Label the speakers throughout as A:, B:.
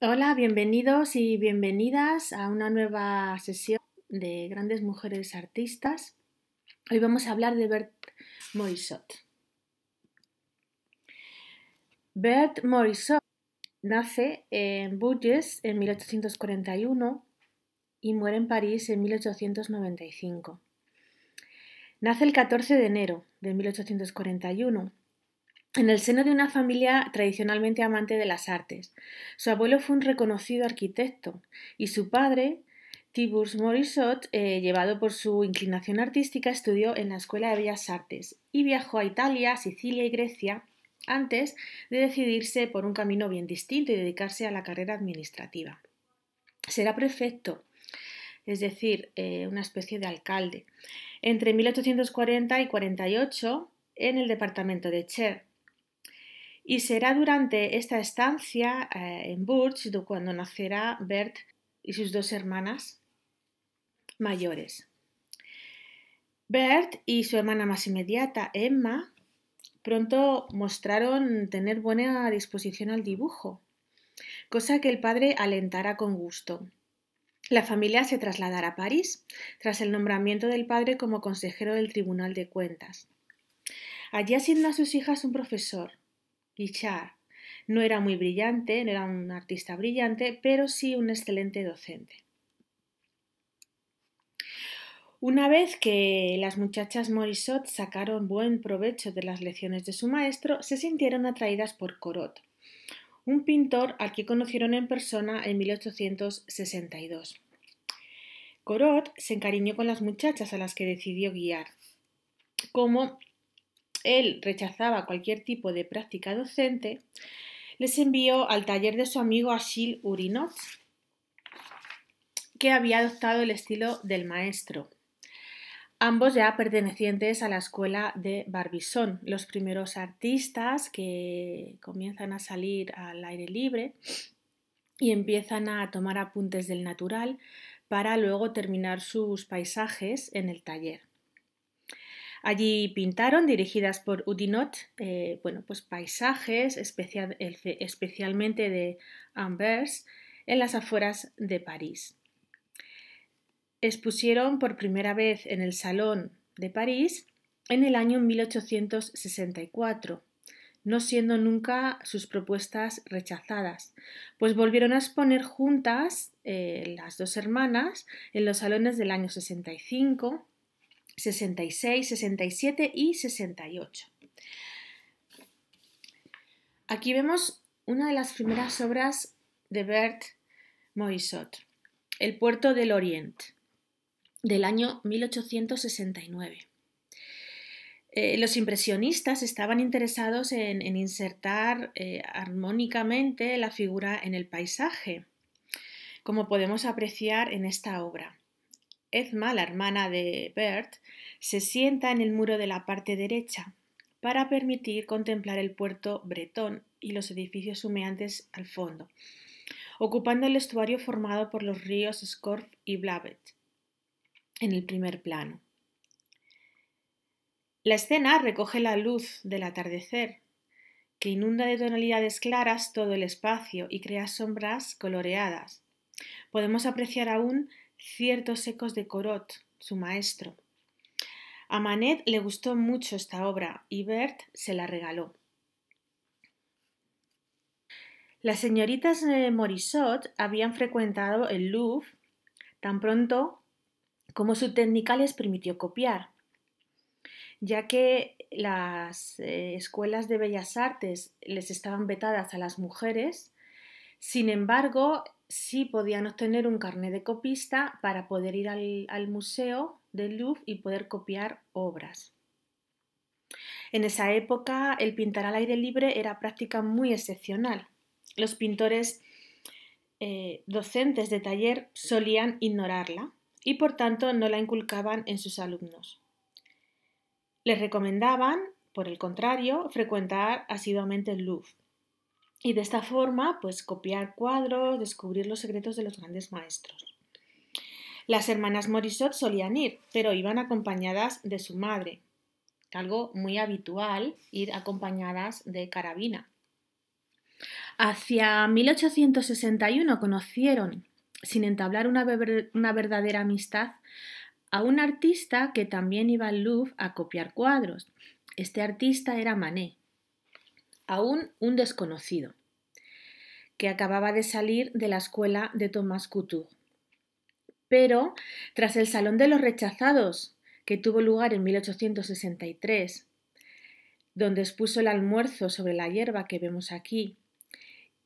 A: Hola, bienvenidos y bienvenidas a una nueva sesión de Grandes Mujeres Artistas. Hoy vamos a hablar de Bert Morisot. Bert Morisot nace en Bouges en 1841 y muere en París en 1895. Nace el 14 de enero de 1841 en el seno de una familia tradicionalmente amante de las artes. Su abuelo fue un reconocido arquitecto y su padre, Tibur Morisot, eh, llevado por su inclinación artística, estudió en la Escuela de Bellas Artes y viajó a Italia, Sicilia y Grecia antes de decidirse por un camino bien distinto y dedicarse a la carrera administrativa. Será prefecto, es decir, eh, una especie de alcalde, entre 1840 y 48 en el departamento de Cher, y será durante esta estancia eh, en Burge cuando nacerá Bert y sus dos hermanas mayores. Bert y su hermana más inmediata, Emma, pronto mostraron tener buena disposición al dibujo, cosa que el padre alentará con gusto. La familia se trasladará a París tras el nombramiento del padre como consejero del Tribunal de Cuentas. Allí asignó a sus hijas un profesor, Guichard. No era muy brillante, no era un artista brillante, pero sí un excelente docente. Una vez que las muchachas Morisot sacaron buen provecho de las lecciones de su maestro, se sintieron atraídas por Corot, un pintor al que conocieron en persona en 1862. Corot se encariñó con las muchachas a las que decidió guiar, como él rechazaba cualquier tipo de práctica docente, les envió al taller de su amigo Achille Urinot, que había adoptado el estilo del maestro, ambos ya pertenecientes a la escuela de Barbizon, los primeros artistas que comienzan a salir al aire libre y empiezan a tomar apuntes del natural para luego terminar sus paisajes en el taller. Allí pintaron, dirigidas por Udinot eh, bueno, pues paisajes, especialmente de Anvers, en las afueras de París. Expusieron por primera vez en el Salón de París en el año 1864, no siendo nunca sus propuestas rechazadas, pues volvieron a exponer juntas eh, las dos hermanas en los salones del año 65 66, 67 y 68. Aquí vemos una de las primeras obras de Bert Morisot, El puerto del oriente del año 1869. Eh, los impresionistas estaban interesados en, insertar eh, armónicamente la figura en el paisaje, como podemos apreciar en esta obra. Edma, la hermana de Bert, se sienta en el muro de la parte derecha para permitir contemplar el puerto bretón y los edificios humeantes al fondo, ocupando el estuario formado por los ríos Scorf y Blavet en el primer plano. La escena recoge la luz del atardecer, que inunda de tonalidades claras todo el espacio y crea sombras coloreadas. Podemos apreciar aún ciertos ecos de Corot, su maestro. A Manet le gustó mucho esta obra y Bert se la regaló. Las señoritas Morisot habían frecuentado el Louvre tan pronto como su técnica les permitió copiar, ya que las eh, escuelas de bellas artes les estaban vetadas a las mujeres. Sin embargo, sí podían obtener un carnet de copista para poder ir al, museo del Louvre y poder copiar obras. En esa época el pintar al aire libre era práctica muy excepcional. Los pintores eh, docentes de taller solían ignorarla y por tanto no la inculcaban en sus alumnos. Les recomendaban, por el contrario, frecuentar asiduamente el Louvre y de esta forma, pues copiar cuadros, descubrir los secretos de los grandes maestros. Las hermanas Morisot solían ir, pero iban acompañadas de su madre, algo muy habitual, ir acompañadas de carabina. Hacia 1861 conocieron, sin entablar una, una verdadera amistad, a un artista que también iba al Louvre a copiar cuadros. Este artista era Manet, aún un desconocido, que acababa de salir de la escuela de Thomas Couture. Pero, tras el Salón de los Rechazados, que tuvo lugar en 1863, donde expuso el almuerzo sobre la hierba que vemos aquí,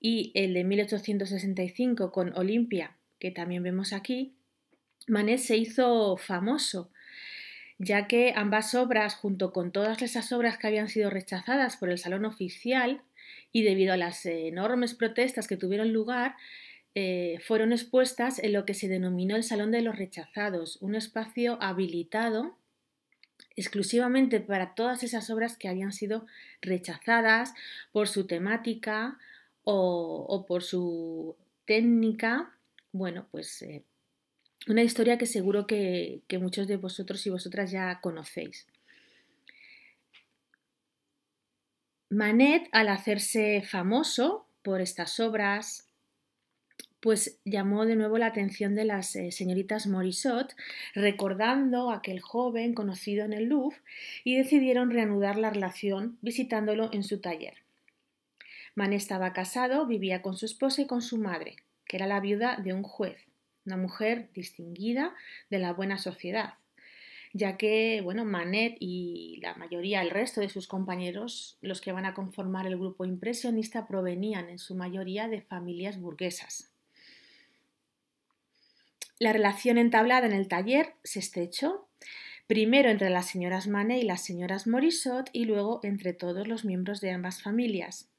A: y el de 1865 con Olimpia, que también vemos aquí, Manet se hizo famoso ya que ambas obras, junto con todas esas obras que habían sido rechazadas por el Salón Oficial y debido a las enormes protestas que tuvieron lugar, eh, fueron expuestas en lo que se denominó el Salón de los Rechazados, un espacio habilitado exclusivamente para todas esas obras que habían sido rechazadas por su temática o, por su técnica, bueno, pues eh, una historia que seguro que, muchos de vosotros y vosotras ya conocéis. Manet, al hacerse famoso por estas obras, pues llamó de nuevo la atención de las eh, señoritas Morisot, recordando a aquel joven conocido en el Louvre, y decidieron reanudar la relación visitándolo en su taller. Manet estaba casado, vivía con su esposa y con su madre, que era la viuda de un juez una mujer distinguida de la buena sociedad, ya que, bueno, Manet y la mayoría, el resto de sus compañeros, los que van a conformar el grupo impresionista, provenían en su mayoría de familias burguesas. La relación entablada en el taller se estrechó, primero entre las señoras Manet y las señoras Morisot y luego entre todos los miembros de ambas familias.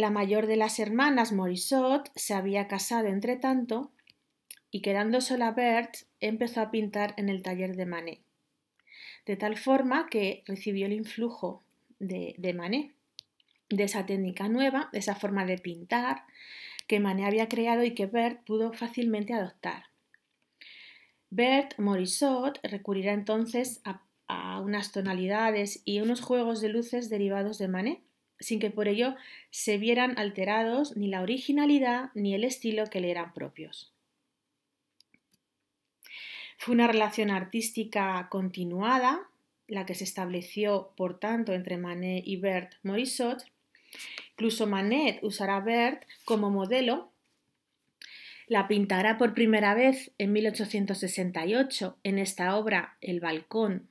A: La mayor de las hermanas, Morisot, se había casado entre tanto y quedando sola Bert, empezó a pintar en el taller de Manet, de tal forma que recibió el influjo de, Manet, de esa técnica nueva, de esa forma de pintar que Manet había creado y que Bert pudo fácilmente adoptar. Bert Morisot recurrirá entonces a, a unas tonalidades y unos juegos de luces derivados de Manet sin que por ello se vieran alterados ni la originalidad ni el estilo que le eran propios. Fue una relación artística continuada, la que se estableció, por tanto, entre Manet y Bert Morisot. Incluso Manet usará a Bert como modelo. La pintará por primera vez en 1868 en esta obra El balcón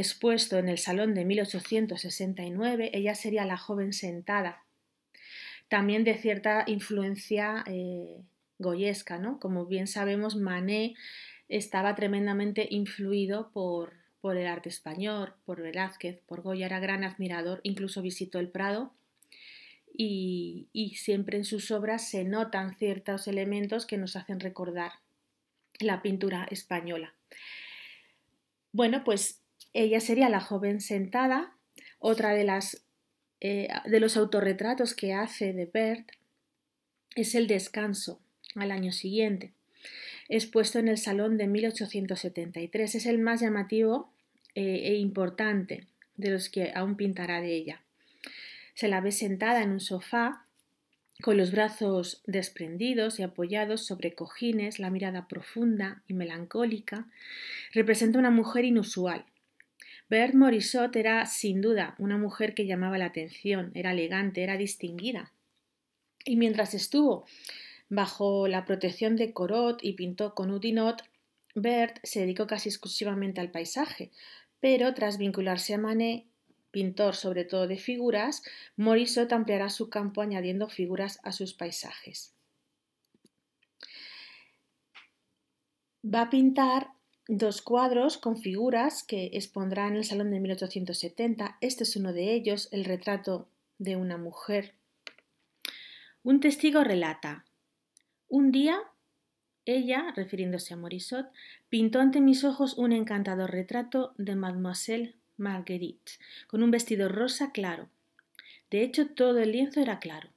A: expuesto en el Salón de 1869, ella sería la joven sentada, también de cierta influencia eh, goyesca, ¿no? Como bien sabemos, Manet estaba tremendamente influido por, por el arte español, por Velázquez, por Goya, era gran admirador, incluso visitó el Prado y, y, siempre en sus obras se notan ciertos elementos que nos hacen recordar la pintura española. Bueno, pues ella sería la joven sentada, otra de las eh, de los autorretratos que hace de Bert es el descanso al año siguiente, expuesto en el Salón de 1873. Es el más llamativo eh, e importante de los que aún pintará de ella. Se la ve sentada en un sofá, con los brazos desprendidos y apoyados sobre cojines, la mirada profunda y melancólica. Representa una mujer inusual, Bert Morisot era, sin duda, una mujer que llamaba la atención, era elegante, era distinguida. Y mientras estuvo bajo la protección de Corot y pintó con Udinot, Bert se dedicó casi exclusivamente al paisaje, pero tras vincularse a Manet, pintor sobre todo de figuras, Morisot ampliará su campo añadiendo figuras a sus paisajes. Va a pintar dos cuadros con figuras que expondrá en el Salón de 1870. Este es uno de ellos, el retrato de una mujer. Un testigo relata, un día ella, refiriéndose a Morisot, pintó ante mis ojos un encantador retrato de mademoiselle Marguerite, con un vestido rosa claro. De hecho, todo el lienzo era claro.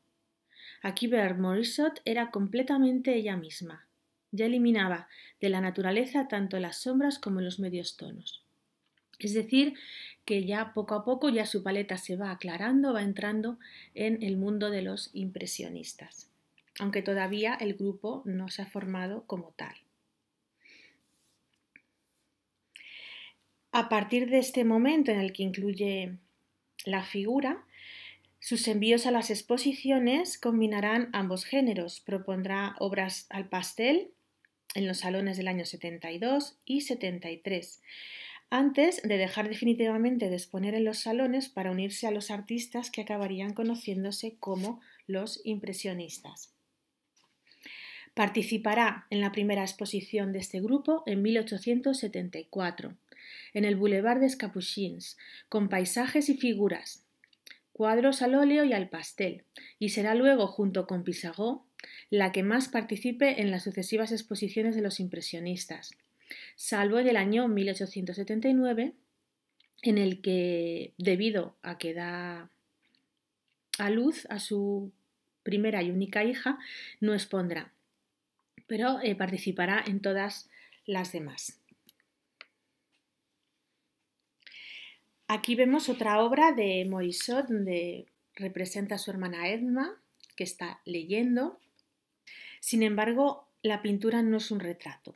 A: Aquí ver Morisot era completamente ella misma ya eliminaba de la naturaleza tanto las sombras como los medios tonos. Es decir, que ya poco a poco ya su paleta se va aclarando, va entrando en el mundo de los impresionistas, aunque todavía el grupo no se ha formado como tal. A partir de este momento en el que incluye la figura, sus envíos a las exposiciones combinarán ambos géneros, propondrá obras al pastel en los salones del año 72 y 73, antes de dejar definitivamente de exponer en los salones para unirse a los artistas que acabarían conociéndose como los impresionistas. Participará en la primera exposición de este grupo en 1874, en el Boulevard des Capuchins, con paisajes y figuras, cuadros al óleo y al pastel, y será luego, junto con Pissarro, la que más participe en las sucesivas exposiciones de los impresionistas, salvo en el año 1879, en el que, debido a que da a luz a su primera y única hija, no expondrá, pero eh, participará en todas las demás. Aquí vemos otra obra de Morisot donde representa a su hermana Edna, que está leyendo, sin embargo, la pintura no es un retrato.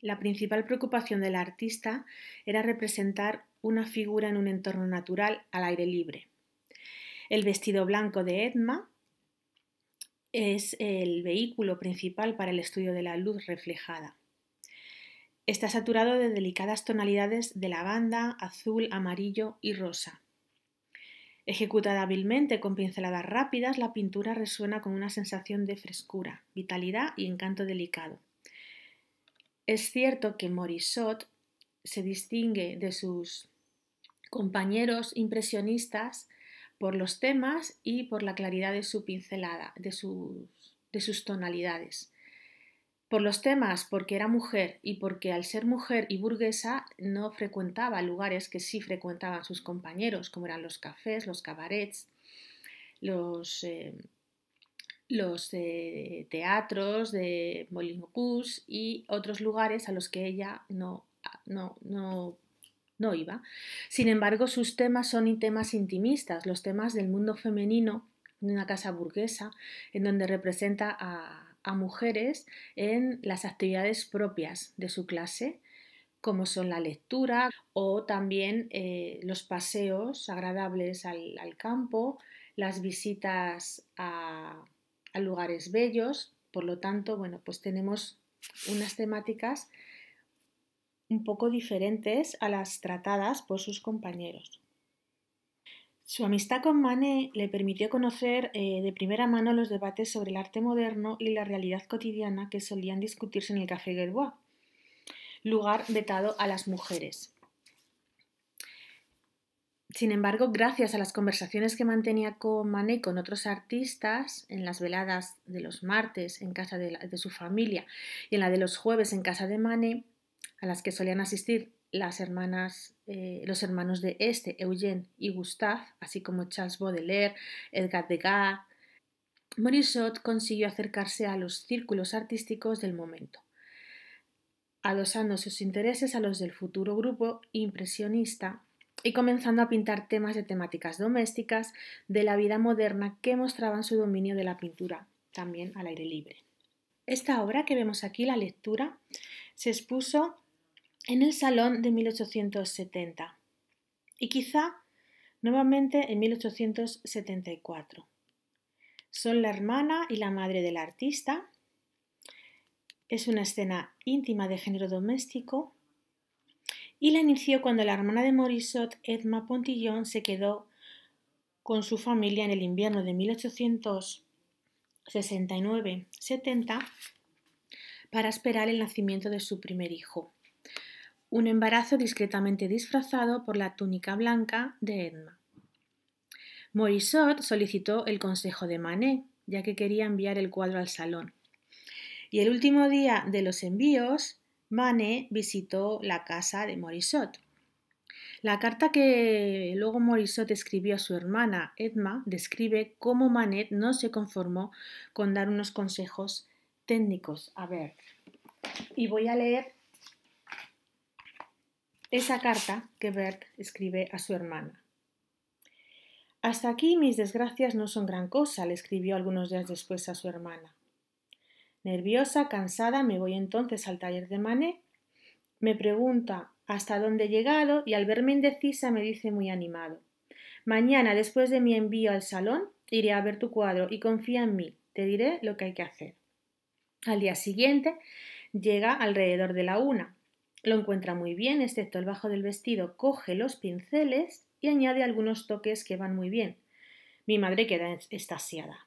A: La principal preocupación del artista era representar una figura en un entorno natural al aire libre. El vestido blanco de Edma es el vehículo principal para el estudio de la luz reflejada. Está saturado de delicadas tonalidades de lavanda, azul, amarillo y rosa. Ejecutada hábilmente con pinceladas rápidas, la pintura resuena con una sensación de frescura, vitalidad y encanto delicado. Es cierto que Morisot se distingue de sus compañeros impresionistas por los temas y por la claridad de su pincelada, de sus tonalidades por los temas, porque era mujer y porque al ser mujer y burguesa no frecuentaba lugares que sí frecuentaban sus compañeros, como eran los cafés, los cabarets, los, eh, eh, teatros de Molinocús y otros lugares a los que ella no, no, no, no iba. Sin embargo, sus temas son temas intimistas, los temas del mundo femenino en una casa burguesa, en donde representa a, a mujeres en las actividades propias de su clase, como son la lectura o también eh, los paseos agradables al, campo, las visitas a, a, lugares bellos. Por lo tanto, bueno, pues tenemos unas temáticas un poco diferentes a las tratadas por sus compañeros. Su amistad con Manet le permitió conocer eh, de primera mano los debates sobre el arte moderno y la realidad cotidiana que solían discutirse en el Café Guerbois, lugar vetado a las mujeres. Sin embargo, gracias a las conversaciones que mantenía con Manet con otros artistas, en las veladas de los martes en casa de, de, su familia y en la de los jueves en casa de Manet, a las que solían asistir las hermanas, eh, los hermanos de este, Eugène y Gustave, así como Charles Baudelaire, Edgar Degas, Morisot consiguió acercarse a los círculos artísticos del momento, adosando sus intereses a los del futuro grupo impresionista y comenzando a pintar temas de temáticas domésticas de la vida moderna que mostraban su dominio de la pintura, también al aire libre. Esta obra que vemos aquí, la lectura, se expuso en el Salón de 1870 y quizá nuevamente en 1874. Son la hermana y la madre del artista. Es una escena íntima de género doméstico y la inició cuando la hermana de Morisot, Edma Pontillón, se quedó con su familia en el invierno de 1869-70 para esperar el nacimiento de su primer hijo un embarazo discretamente disfrazado por la túnica blanca de Edna. Morisot solicitó el consejo de Manet, ya que quería enviar el cuadro al salón. Y el último día de los envíos, Manet visitó la casa de Morisot. La carta que luego Morisot escribió a su hermana Edma describe cómo Manet no se conformó con dar unos consejos técnicos. A ver, y voy a leer esa carta que Bert escribe a su hermana. Hasta aquí mis desgracias no son gran cosa, le escribió algunos días después a su hermana. Nerviosa, cansada, me voy entonces al taller de Manet. Me pregunta hasta dónde he llegado y al verme indecisa me dice muy animado. Mañana, después de mi envío al salón, iré a ver tu cuadro y confía en mí, te diré lo que hay que hacer. Al día siguiente llega alrededor de la una. Lo encuentra muy bien, excepto el bajo del vestido, coge los pinceles y añade algunos toques que van muy bien. Mi madre queda estasiada.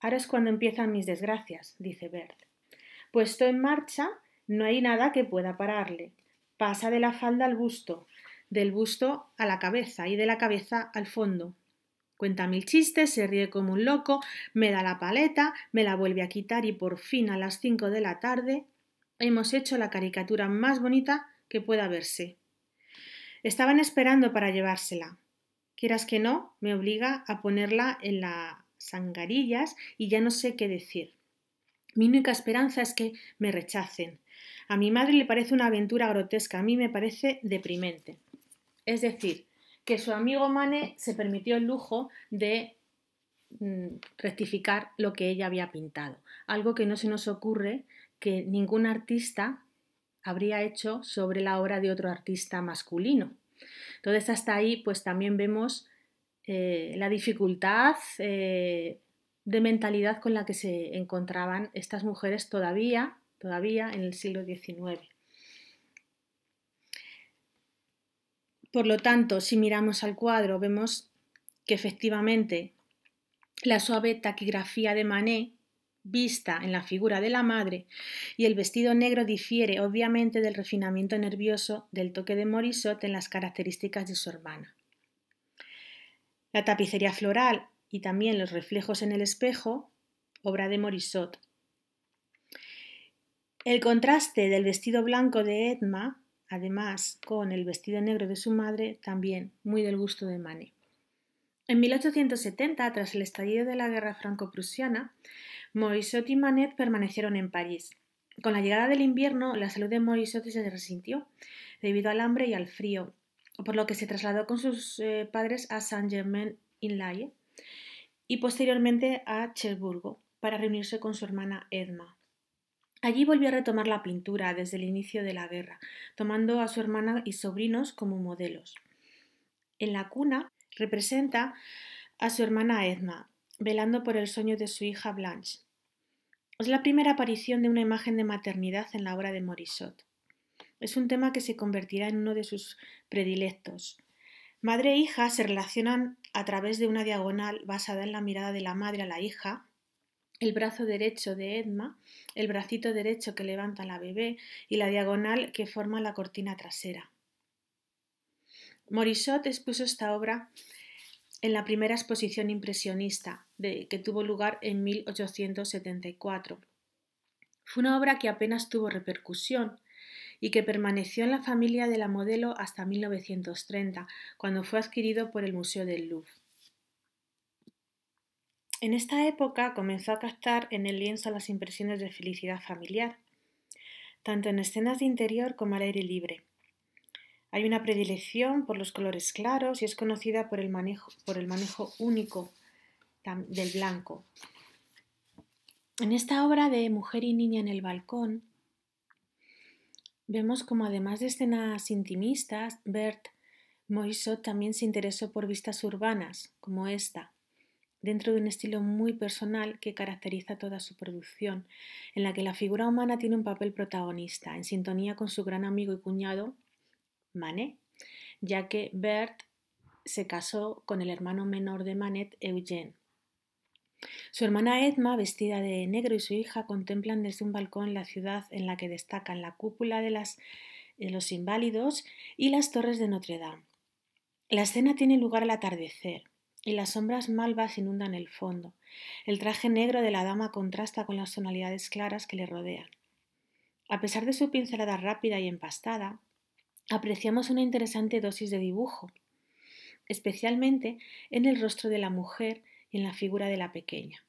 A: Ahora es cuando empiezan mis desgracias, dice Bert. Puesto en marcha, no hay nada que pueda pararle. Pasa de la falda al busto, del busto a la cabeza y de la cabeza al fondo. Cuenta mil chistes, se ríe como un loco, me da la paleta, me la vuelve a quitar y por fin a las cinco de la tarde hemos hecho la caricatura más bonita que pueda verse. Estaban esperando para llevársela. Quieras que no, me obliga a ponerla en las sangarillas y ya no sé qué decir. Mi única esperanza es que me rechacen. A mi madre le parece una aventura grotesca, a mí me parece deprimente. Es decir, que su amigo Mane se permitió el lujo de Mm, rectificar lo que ella había pintado. Algo que no se nos ocurre que ningún artista habría hecho sobre la obra de otro artista masculino. Entonces hasta ahí pues también vemos eh, la dificultad eh, de mentalidad con la que se encontraban estas mujeres todavía, todavía en el siglo XIX. Por lo tanto, si miramos al cuadro, vemos que efectivamente la suave taquigrafía de Manet, vista en la figura de la madre, y el vestido negro difiere obviamente del refinamiento nervioso del toque de Morisot en las características de su hermana. La tapicería floral y también los reflejos en el espejo, obra de Morisot. El contraste del vestido blanco de Edma, además, con el vestido negro de su madre, también muy del gusto de Manet. En 1870, tras el estallido de la guerra franco-prusiana, Morisot y Manet permanecieron en París. Con la llegada del invierno, la salud de Morisot se resintió debido al hambre y al frío, por lo que se trasladó con sus eh, padres a Saint-Germain-en-Laye y posteriormente a Cherburgo para reunirse con su hermana Edma. Allí volvió a retomar la pintura desde el inicio de la guerra, tomando a su hermana y sobrinos como modelos. En la cuna Representa a su hermana Edna, velando por el sueño de su hija Blanche. Es la primera aparición de una imagen de maternidad en la obra de Morisot. Es un tema que se convertirá en uno de sus predilectos. Madre e hija se relacionan a través de una diagonal basada en la mirada de la madre a la hija, el brazo derecho de Edma, el bracito derecho que levanta la bebé y la diagonal que forma la cortina trasera. Morisot expuso esta obra en la primera exposición impresionista de, que tuvo lugar en 1874. Fue una obra que apenas tuvo repercusión y que permaneció en la familia de la modelo hasta 1930, cuando fue adquirido por el Museo del Louvre. En esta época comenzó a captar en el lienzo las impresiones de felicidad familiar, tanto en escenas de interior como al aire libre. Hay una predilección por los colores claros y es conocida por el manejo, único del blanco. En esta obra de Mujer y Niña en el Balcón, vemos como además de escenas intimistas, Bert Moisot también se interesó por vistas urbanas, como esta, dentro de un estilo muy personal que caracteriza toda su producción, en la que la figura humana tiene un papel protagonista, en sintonía con su gran amigo y cuñado Manet, ya que Bert se casó con el hermano menor de Manet, Eugène. Su hermana Edma, vestida de negro, y su hija contemplan desde un balcón la ciudad en la que destacan la cúpula de, de los inválidos y las torres de Notre Dame. La escena tiene lugar al atardecer y las sombras malvas inundan el fondo. El traje negro de la dama contrasta con las tonalidades claras que le rodean. A pesar de su pincelada rápida y empastada, apreciamos una interesante dosis de dibujo, especialmente en el rostro de la mujer y en la figura de la pequeña.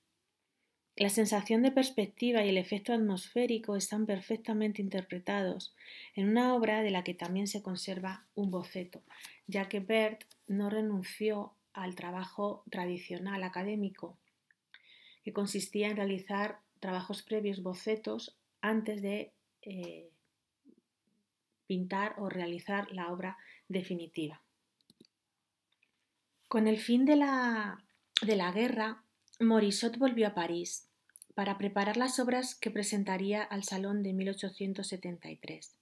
A: La sensación de perspectiva y el efecto atmosférico están perfectamente interpretados en una obra de la que también se conserva un boceto, ya que Bert no renunció al trabajo tradicional académico, que consistía en realizar trabajos previos, bocetos, antes de eh, pintar o realizar la obra definitiva. Con el fin de la, de la guerra, Morisot volvió a París para preparar las obras que presentaría al Salón de 1873.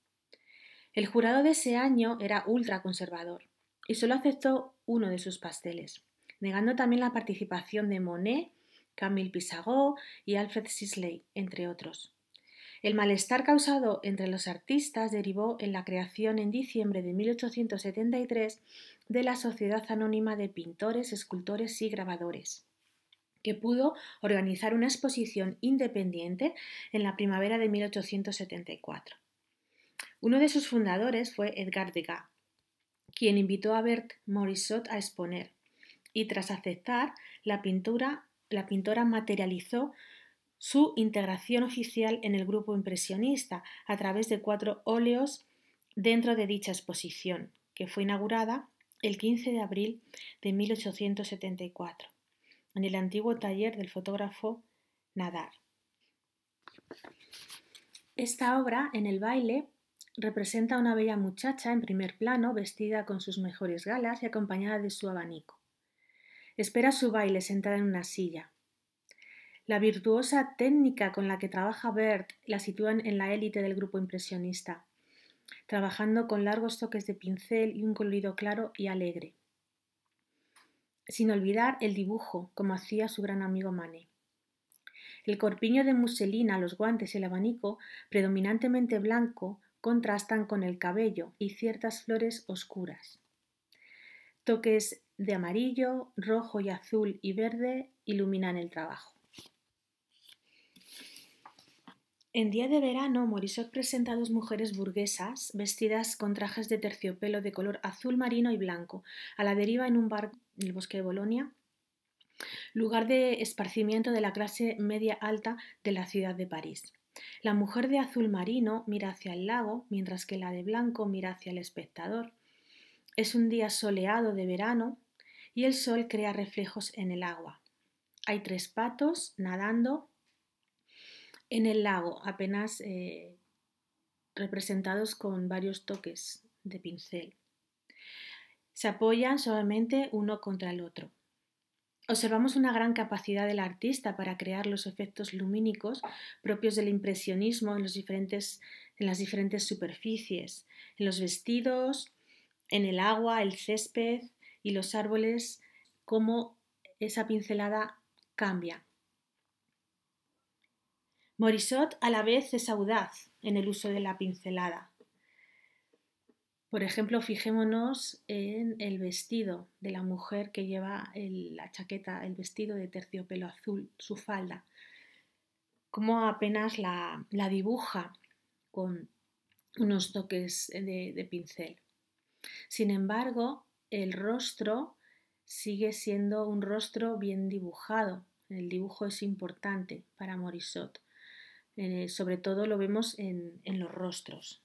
A: El jurado de ese año era ultraconservador y solo aceptó uno de sus pasteles, negando también la participación de Monet, Camille Pissarro y Alfred Sisley, entre otros. El malestar causado entre los artistas derivó en la creación en diciembre de 1873 de la Sociedad Anónima de Pintores, Escultores y Grabadores, que pudo organizar una exposición independiente en la primavera de 1874. Uno de sus fundadores fue Edgar Degas, quien invitó a Bert Morisot a exponer, y tras aceptar, la, pintura, la pintora materializó su integración oficial en el grupo impresionista a través de cuatro óleos dentro de dicha exposición, que fue inaugurada el 15 de abril de 1874 en el antiguo taller del fotógrafo Nadar. Esta obra, en el baile, representa a una bella muchacha en primer plano, vestida con sus mejores galas y acompañada de su abanico. Espera su baile sentada en una silla. La virtuosa técnica con la que trabaja Bert la sitúan en la élite del grupo impresionista, trabajando con largos toques de pincel y un colorido claro y alegre. Sin olvidar el dibujo, como hacía su gran amigo Manet. El corpiño de muselina, los guantes y el abanico, predominantemente blanco, contrastan con el cabello y ciertas flores oscuras. Toques de amarillo, rojo y azul y verde iluminan el trabajo. En día de verano, Morisot presenta a dos mujeres burguesas vestidas con trajes de terciopelo de color azul marino y blanco, a la deriva en un bar en el bosque de Bolonia, lugar de esparcimiento de la clase media alta de la ciudad de París. La mujer de azul marino mira hacia el lago, mientras que la de blanco mira hacia el espectador. Es un día soleado de verano y el sol crea reflejos en el agua. Hay tres patos nadando en el lago, apenas eh, representados con varios toques de pincel. Se apoyan suavemente uno contra el otro. Observamos una gran capacidad del artista para crear los efectos lumínicos propios del impresionismo en las diferentes superficies, en los vestidos, en el agua, el césped y los árboles, cómo esa pincelada cambia. Morisot a la vez es audaz en el uso de la pincelada. Por ejemplo, fijémonos en el vestido de la mujer que lleva la chaqueta, el vestido de terciopelo azul, su falda, cómo apenas la, dibuja con unos toques de pincel. Sin embargo, el rostro sigue siendo un rostro bien dibujado. El dibujo es importante para Morisot. Eh, sobre todo lo vemos en, los rostros.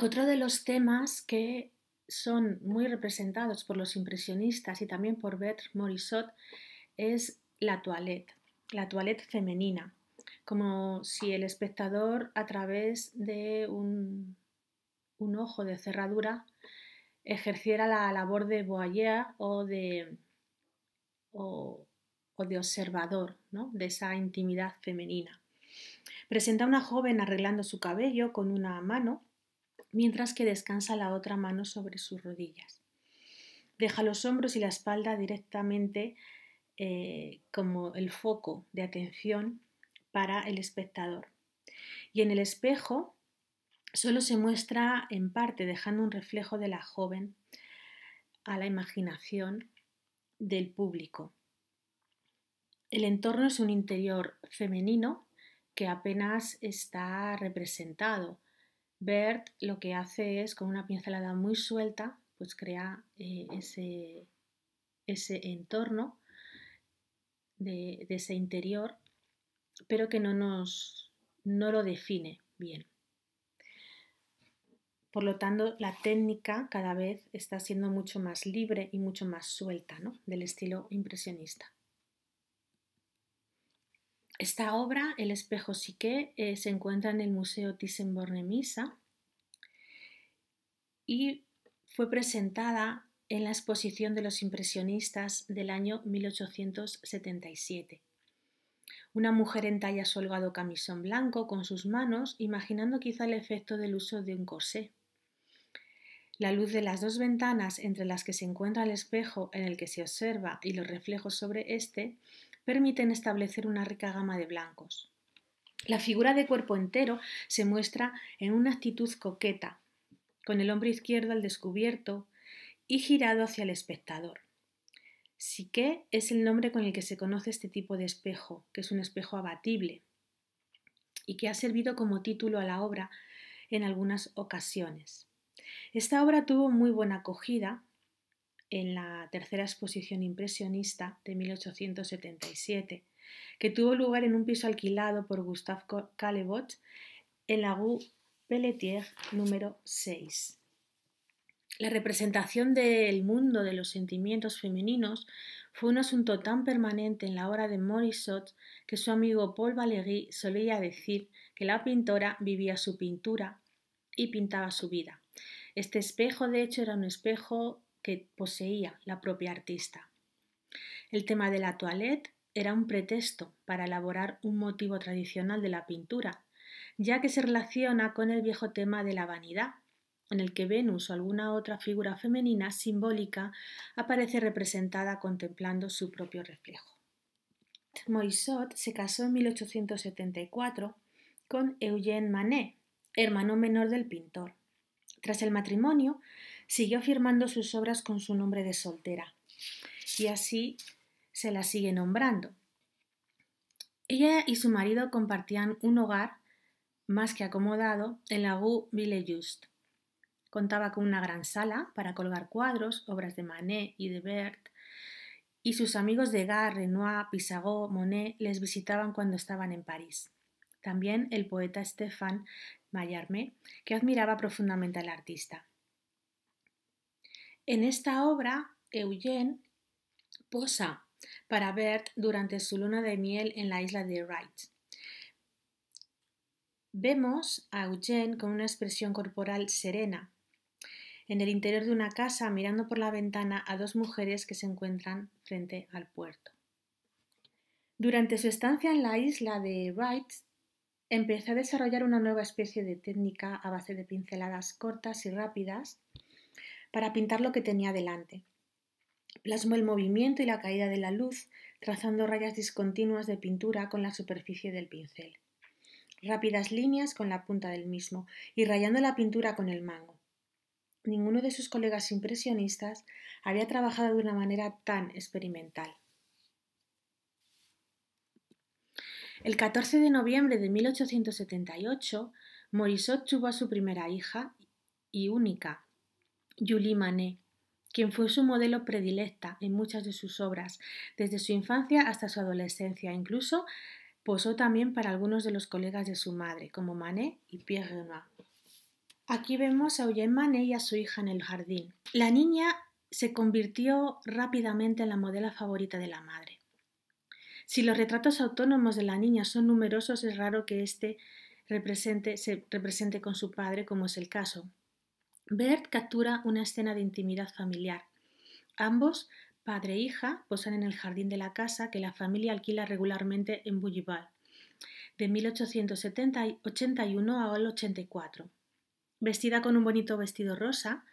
A: Otro de los temas que son muy representados por los impresionistas y también por Bert Morisot es la toilette, la toilette femenina, como si el espectador a través de un, ojo de cerradura ejerciera la labor de voyeur o de, o de observador ¿no? de esa intimidad femenina. Presenta a una joven arreglando su cabello con una mano, mientras que descansa la otra mano sobre sus rodillas. Deja los hombros y la espalda directamente eh, como el foco de atención para el espectador. Y en el espejo solo se muestra en parte, dejando un reflejo de la joven a la imaginación del público. El entorno es un interior femenino que apenas está representado. Bert lo que hace es, con una pincelada muy suelta, pues crea eh, ese, ese, entorno de, ese interior, pero que no nos no lo define bien. Por lo tanto, la técnica cada vez está siendo mucho más libre y mucho más suelta del estilo impresionista. Esta obra, El espejo psique, eh, se encuentra en el Museo Thyssen-Bornemisza y fue presentada en la exposición de los impresionistas del año 1877. Una mujer en talla solgado camisón blanco con sus manos, imaginando quizá el efecto del uso de un corsé. La luz de las dos ventanas entre las que se encuentra el espejo en el que se observa y los reflejos sobre este permiten establecer una rica gama de blancos. La figura de cuerpo entero se muestra en una actitud coqueta, con el hombro izquierdo al descubierto y girado hacia el espectador. Sique es el nombre con el que se conoce este tipo de espejo, que es un espejo abatible y que ha servido como título a la obra en algunas ocasiones. Esta obra tuvo muy buena acogida en la tercera exposición impresionista de 1877, que tuvo lugar en un piso alquilado por Gustave Calebot en la Rue Pelletier número 6. La representación del mundo de los sentimientos femeninos fue un asunto tan permanente en la obra de Morisot que su amigo Paul Valéry solía decir que la pintora vivía su pintura y pintaba su vida. Este espejo, de hecho, era un espejo poseía la propia artista. El tema de la toilette era un pretexto para elaborar un motivo tradicional de la pintura, ya que se relaciona con el viejo tema de la vanidad, en el que Venus o alguna otra figura femenina simbólica aparece representada contemplando su propio reflejo. Moisot se casó en 1874 con Eugène Manet, hermano menor del pintor. Tras el matrimonio, siguió firmando sus obras con su nombre de soltera, y así se la sigue nombrando. Ella y su marido compartían un hogar más que acomodado en la rue just Contaba con una gran sala para colgar cuadros, obras de Manet y de Bert, y sus amigos de Gare, Renoir, Pisagot, Monet les visitaban cuando estaban en París. También el poeta Stéphane Mallarmé, que admiraba profundamente al artista. En esta obra, Eugene posa para Bert durante su luna de miel en la isla de Wright. Vemos a Eugene con una expresión corporal serena, en el interior de una casa mirando por la ventana a dos mujeres que se encuentran frente al puerto. Durante su estancia en la isla de Wright, empezó a desarrollar una nueva especie de técnica a base de pinceladas cortas y rápidas para pintar lo que tenía delante. Plasmó el movimiento y la caída de la luz, trazando rayas discontinuas de pintura con la superficie del pincel, rápidas líneas con la punta del mismo y rayando la pintura con el mango. Ninguno de sus colegas impresionistas había trabajado de una manera tan experimental. El 14 de noviembre de 1878, Morisot tuvo a su primera hija y única, Julie Manet, quien fue su modelo predilecta en muchas de sus obras, desde su infancia hasta su adolescencia, incluso posó también para algunos de los colegas de su madre, como Manet y Pierre Renoir. Aquí vemos a Eugène Manet y a su hija en el jardín. La niña se convirtió rápidamente en la modelo favorita de la madre. Si los retratos autónomos de la niña son numerosos, es raro que éste se represente con su padre, como es el caso. Bert captura una escena de intimidad familiar. Ambos, padre e hija, posan en el jardín de la casa que la familia alquila regularmente en Bullival, de 1881 a 84. Vestida con un bonito vestido rosa,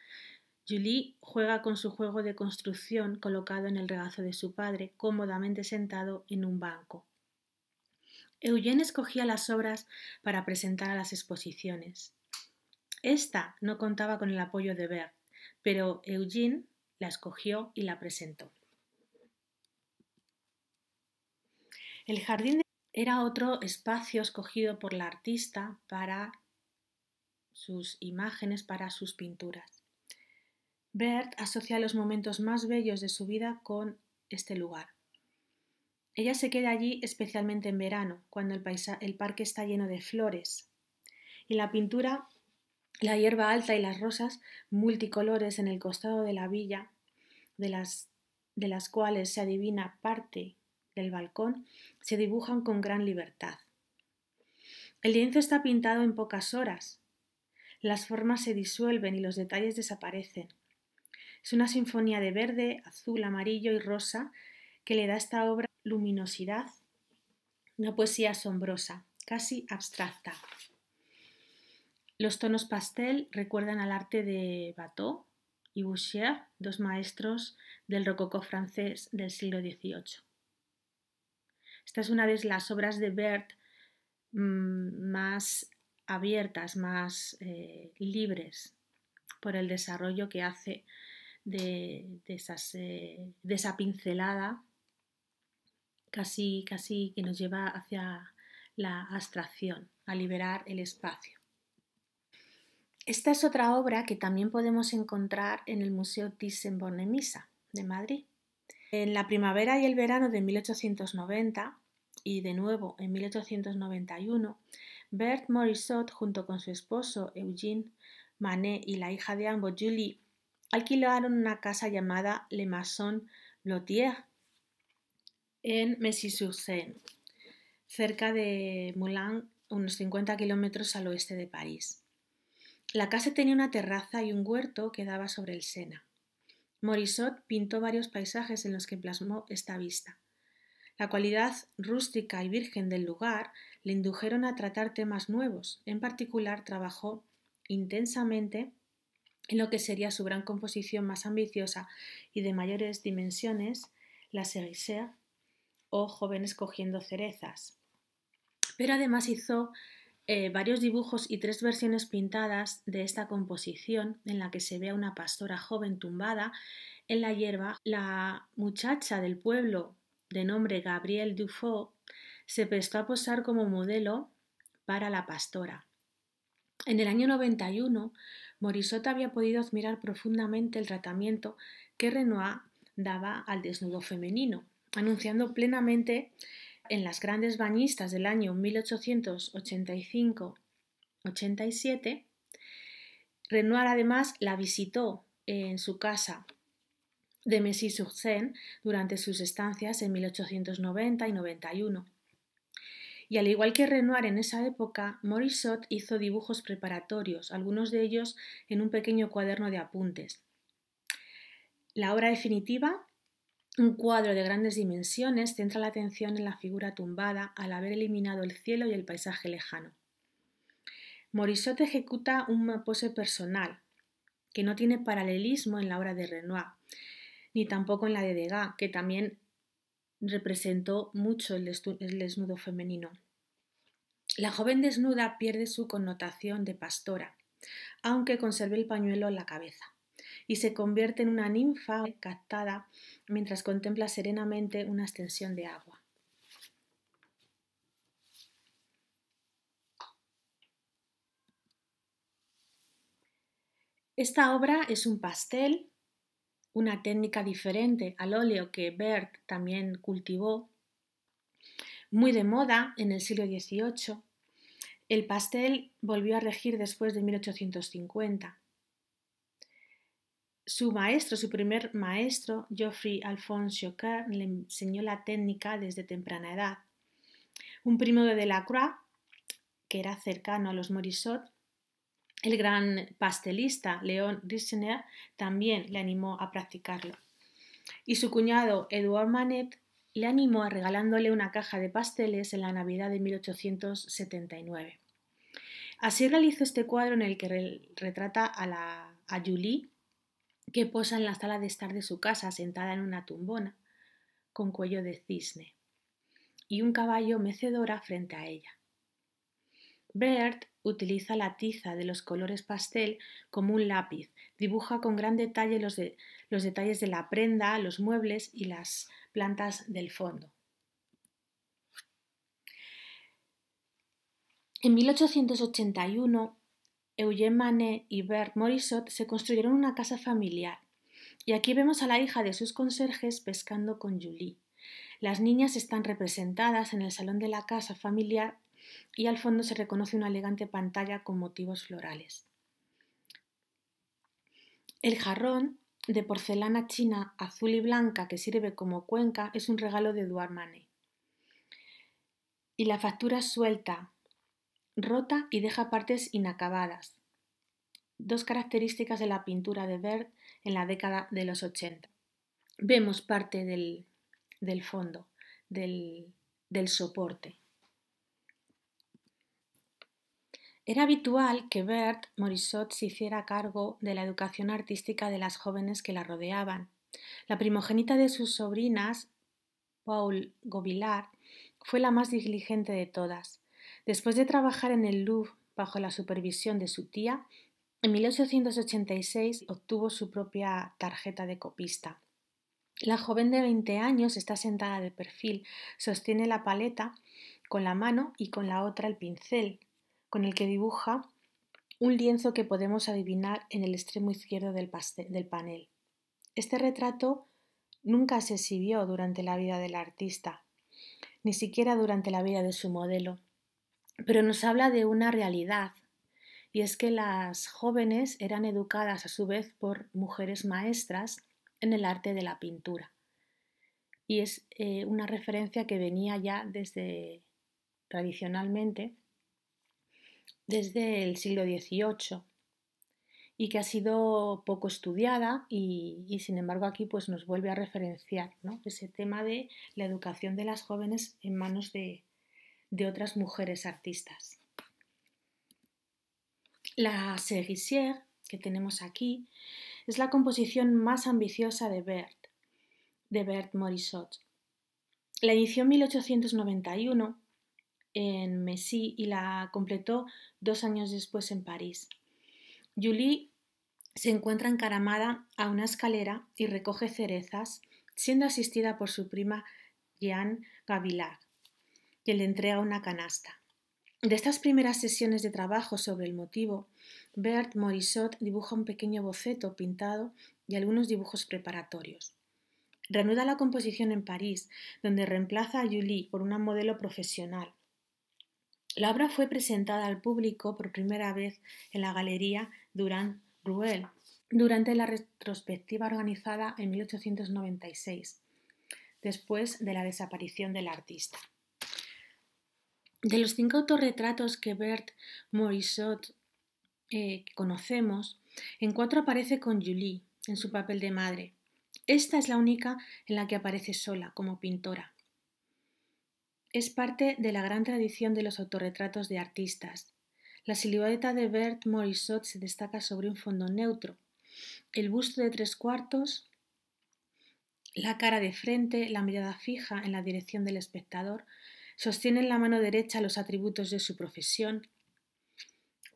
A: Julie juega con su juego de construcción colocado en el regazo de su padre, cómodamente sentado en un banco. Eugene escogía las obras para presentar a las exposiciones. Esta no contaba con el apoyo de Bert, pero Eugene la escogió y la presentó. El jardín era otro espacio escogido por la artista para sus imágenes, para sus pinturas. Bert asocia los momentos más bellos de su vida con este lugar. Ella se queda allí especialmente en verano, cuando el, el parque está lleno de flores. Y la pintura la hierba alta y las rosas multicolores en el costado de la villa, de las, de las cuales se adivina parte del balcón, se dibujan con gran libertad. El lienzo está pintado en pocas horas. Las formas se disuelven y los detalles desaparecen. Es una sinfonía de verde, azul, amarillo y rosa que le da a esta obra luminosidad, una poesía asombrosa, casi abstracta. Los tonos pastel recuerdan al arte de Bateau y Boucher, dos maestros del rococó francés del siglo XVIII. Esta es una de las obras de Bert mm, más abiertas, más eh, libres por el desarrollo que hace eh, de, esa pincelada casi, casi que nos lleva hacia la abstracción, a liberar el espacio. Esta es otra obra que también podemos encontrar en el Museo Thyssen-Bornemisza de Madrid. En la primavera y el verano de 1890 y de nuevo en 1891, Bert Morisot, junto con su esposo Eugene Manet y la hija de ambos, Julie, alquilaron una casa llamada Le Maison Lotier en Messy-sur-Seine, cerca de Moulins, unos 50 kilómetros al oeste de París. La casa tenía una terraza y un huerto que daba sobre el Sena. Morisot pintó varios paisajes en los que plasmó esta vista. La cualidad rústica y virgen del lugar le indujeron a tratar temas nuevos. En particular, trabajó intensamente en lo que sería su gran composición más ambiciosa y de mayores dimensiones, la Cerisière o Jóvenes cogiendo cerezas. Pero además hizo eh, varios dibujos y tres versiones pintadas de esta composición en la que se ve a una pastora joven tumbada en la hierba. La muchacha del pueblo de nombre Gabriel Dufault se prestó a posar como modelo para la pastora. En el año 91, Morisot había podido admirar profundamente el tratamiento que Renoir daba al desnudo femenino, anunciando plenamente en las grandes bañistas del año 1885-87, Renoir además la visitó en su casa de Messy-sur-Seine durante sus estancias en 1890 y 91. Y al igual que Renoir en esa época, Morisot hizo dibujos preparatorios, algunos de ellos en un pequeño cuaderno de apuntes. La obra definitiva un cuadro de grandes dimensiones centra la atención en la figura tumbada al haber eliminado el cielo y el paisaje lejano. Morisot ejecuta un pose personal, que no tiene paralelismo en la obra de Renoir, ni tampoco en la de Degas, que también representó mucho el, el desnudo femenino. La joven desnuda pierde su connotación de pastora, aunque conserve el pañuelo en la cabeza y se convierte en una ninfa captada mientras contempla serenamente una extensión de agua. Esta obra es un pastel, una técnica diferente al óleo que Bert también cultivó, muy de moda en el siglo XVIII. El pastel volvió a regir después de 1850. Su maestro, su primer maestro, Geoffrey Alphonse Joker, le enseñó la técnica desde temprana edad. Un primo de Delacroix, que era cercano a los Morisot, el gran pastelista Léon Rissener también le animó a practicarlo. Y su cuñado Edouard Manet le animó a regalándole una caja de pasteles en la Navidad de 1879. Así realizó este cuadro en el que retrata a Julie que posa en la sala de estar de su casa sentada en una tumbona, con cuello de cisne, y un caballo mecedora frente a ella. Bert utiliza la tiza de los colores pastel como un lápiz, dibuja con gran detalle los, los detalles de la prenda, los muebles y las plantas del fondo. En 1881, Eugene Manet y Bert Morisot se construyeron una casa familiar. Y aquí vemos a la hija de sus conserjes pescando con Julie. Las niñas están representadas en el salón de la casa familiar y al fondo se reconoce una elegante pantalla con motivos florales. El jarrón de porcelana china azul y blanca que sirve como cuenca es un regalo de Eduard Manet. Y la factura suelta rota y deja partes inacabadas. Dos características de la pintura de Bert en la década de los 80. Vemos parte del, fondo, del, soporte. Era habitual que Bert Morisot se hiciera cargo de la educación artística de las jóvenes que la rodeaban. La primogenita de sus sobrinas, Paul Gobillard, fue la más diligente de todas. Después de trabajar en el Louvre bajo la supervisión de su tía, en 1886 obtuvo su propia tarjeta de copista. La joven de 20 años está sentada de perfil, sostiene la paleta con la mano y con la otra el pincel, con el que dibuja un lienzo que podemos adivinar en el extremo izquierdo del, panel. Este retrato nunca se exhibió durante la vida del artista, ni siquiera durante la vida de su modelo pero nos habla de una realidad, y es que las jóvenes eran educadas a su vez por mujeres maestras en el arte de la pintura. Y es eh, una referencia que venía ya desde tradicionalmente, desde el siglo XVIII y que ha sido poco estudiada y, sin embargo aquí pues nos vuelve a referenciar ese tema de la educación de las jóvenes en manos de, de otras mujeres artistas. La Cerisière, que tenemos aquí, es la composición más ambiciosa de Bert, de Morisot. La inició en 1891 en Messy y la completó dos años después en París. Julie se encuentra encaramada a una escalera y recoge cerezas, siendo asistida por su prima Jeanne Gavilard que le entrega una canasta. De estas primeras sesiones de trabajo sobre el motivo, Bert Morisot dibuja un pequeño boceto pintado y algunos dibujos preparatorios. Reanuda la composición en París, donde reemplaza a Julie por una modelo profesional. La obra fue presentada al público por primera vez en la Galería Durand Ruel durante la retrospectiva organizada en 1896, después de la desaparición del artista. De los cinco autorretratos que Bert Morisot eh, conocemos, en cuatro aparece con Julie, en su papel de madre. Esta es la única en la que aparece sola, como pintora. Es parte de la gran tradición de los autorretratos de artistas. La silueta de Bert Morisot se destaca sobre un fondo neutro. El busto de tres cuartos, la cara de frente, la mirada fija en la dirección del espectador, Sostiene en la mano derecha los atributos de su profesión,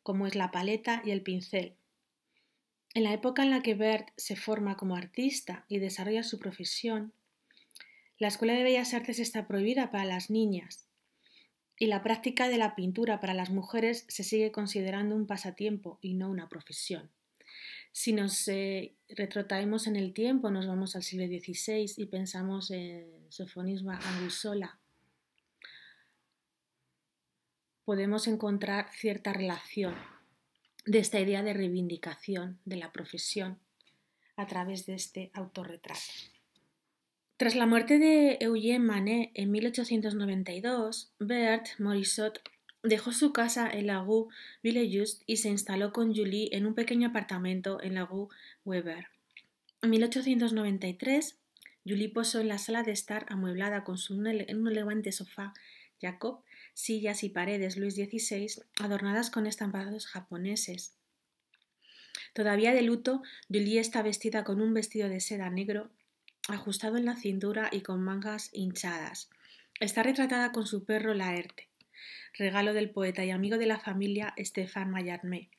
A: como es la paleta y el pincel. En la época en la que Bert se forma como artista y desarrolla su profesión, la Escuela de Bellas Artes está prohibida para las niñas y la práctica de la pintura para las mujeres se sigue considerando un pasatiempo y no una profesión. Si nos eh, retrotraemos en el tiempo, nos vamos al siglo XVI y pensamos en Sofonisba Angusola, podemos encontrar cierta relación de esta idea de reivindicación de la profesión a través de este autorretrato. Tras la muerte de Eugène Manet en 1892, Bert Morisot dejó su casa en la rue Villejuste y se instaló con Julie en un pequeño apartamento en la rue Weber. En 1893, Julie posó en la sala de estar amueblada con su, un elegante sofá Jacob sillas y paredes Luis XVI adornadas con estampados japoneses. Todavía de luto, Julie está vestida con un vestido de seda negro ajustado en la cintura y con mangas hinchadas. Está retratada con su perro Laerte, regalo del poeta y amigo de la familia Stéphane Mallarmé,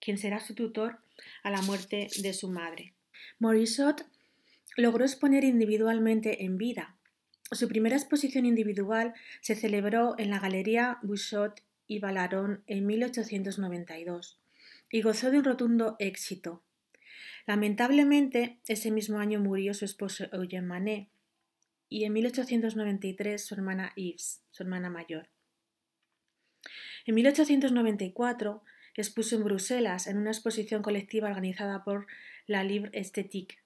A: quien será su tutor a la muerte de su madre. Morisot logró exponer individualmente en vida su primera exposición individual se celebró en la Galería Bouchot y Balarón en 1892 y gozó de un rotundo éxito. Lamentablemente, ese mismo año murió su esposo Eugène Manet y en 1893 su hermana Yves, su hermana mayor. En 1894 expuso en Bruselas en una exposición colectiva organizada por la Libre Esthétique,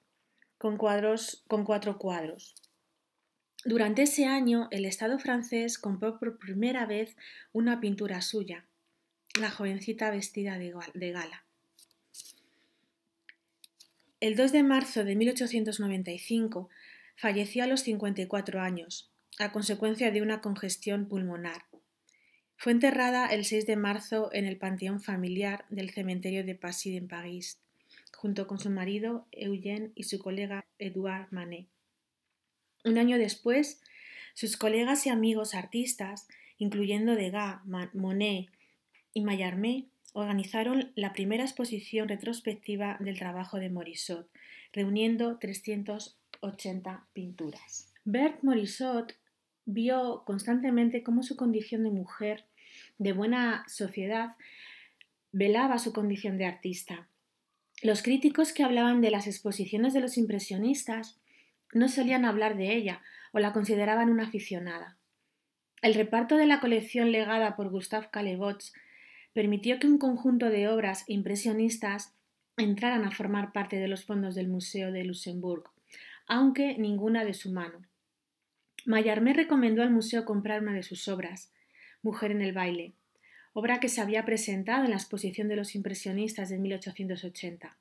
A: con, con cuatro cuadros. Durante ese año, el Estado francés compró por primera vez una pintura suya, la jovencita vestida de gala. El 2 de marzo de 1895 falleció a los 54 años, a consecuencia de una congestión pulmonar. Fue enterrada el 6 de marzo en el panteón familiar del cementerio de Passy en París, junto con su marido Eugène y su colega Edouard Manet. Un año después, sus colegas y amigos artistas, incluyendo Degas, Monet y Mallarmé, organizaron la primera exposición retrospectiva del trabajo de Morisot, reuniendo 380 pinturas. Bert Morisot vio constantemente cómo su condición de mujer de buena sociedad velaba su condición de artista. Los críticos que hablaban de las exposiciones de los impresionistas no solían hablar de ella o la consideraban una aficionada. El reparto de la colección legada por Gustave Calebots permitió que un conjunto de obras impresionistas entraran a formar parte de los fondos del Museo de Luxemburgo, aunque ninguna de su mano. Mallarmé recomendó al museo comprar una de sus obras, Mujer en el baile, obra que se había presentado en la exposición de los impresionistas de 1880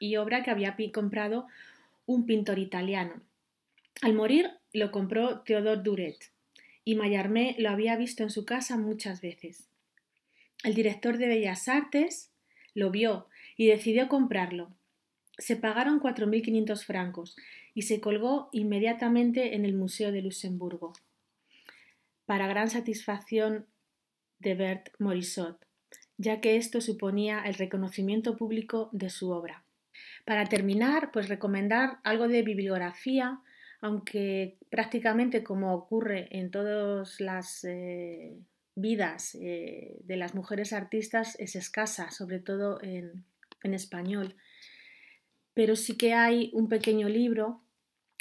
A: y obra que había comprado un pintor italiano. Al morir lo compró Theodore Duret y Mallarmé lo había visto en su casa muchas veces. El director de Bellas Artes lo vio y decidió comprarlo. Se pagaron 4.500 francos y se colgó inmediatamente en el Museo de Luxemburgo, para gran satisfacción de Bert Morisot, ya que esto suponía el reconocimiento público de su obra. Para terminar, pues recomendar algo de bibliografía, aunque prácticamente como ocurre en todas las eh, vidas eh, de las mujeres artistas es escasa, sobre todo en, español. Pero sí que hay un pequeño libro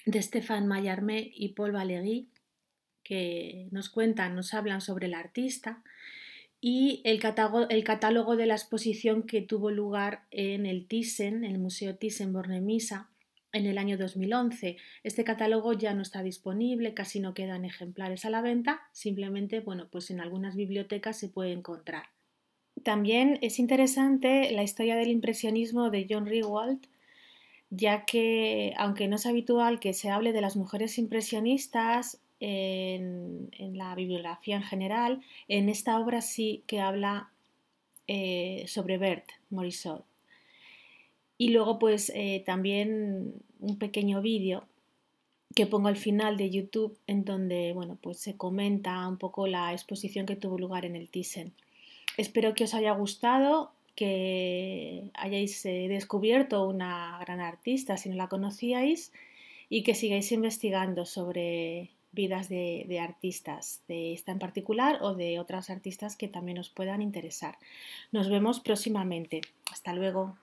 A: de Stéphane Mallarmé y Paul Valéry que nos cuentan, nos hablan sobre el artista y el catálogo, el catálogo, de la exposición que tuvo lugar en el Thyssen, el Museo Thyssen-Bornemisza, en el año 2011. Este catálogo ya no está disponible, casi no quedan ejemplares a la venta, simplemente, bueno, pues en algunas bibliotecas se puede encontrar. También es interesante la historia del impresionismo de John Rewald ya que aunque no es habitual que se hable de las mujeres impresionistas, en, la bibliografía en general, en esta obra sí que habla eh, sobre Bert Morisot. Y luego pues eh, también un pequeño vídeo que pongo al final de YouTube en donde bueno, pues se comenta un poco la exposición que tuvo lugar en el Thyssen. Espero que os haya gustado, que hayáis eh, descubierto una gran artista si no la conocíais y que sigáis investigando sobre vidas de, artistas, de esta en particular o de otras artistas que también os puedan interesar. Nos vemos próximamente. Hasta luego.